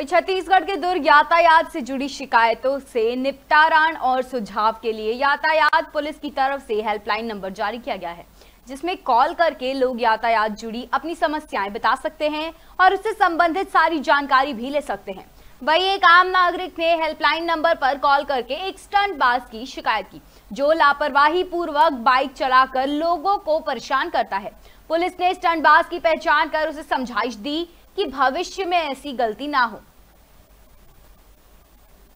छत्तीसगढ़ के दुर्ग यातायात से जुड़ी शिकायतों से निपटारान और सुझाव के लिए यातायात पुलिस की तरफ से हेल्पलाइन नंबर जारी किया गया है जिसमें कॉल करके लोग यातायात जुड़ी अपनी समस्याएं बता सकते हैं और उससे संबंधित सारी जानकारी भी ले सकते हैं वही एक आम नागरिक ने हेल्पलाइन नंबर पर कॉल करके एक स्टंट बाज की शिकायत की जो लापरवाही पूर्वक बाइक चलाकर लोगों को परेशान करता है पुलिस ने स्टंट बाज की पहचान कर उसे समझाइश दी कि भविष्य में ऐसी गलती ना हो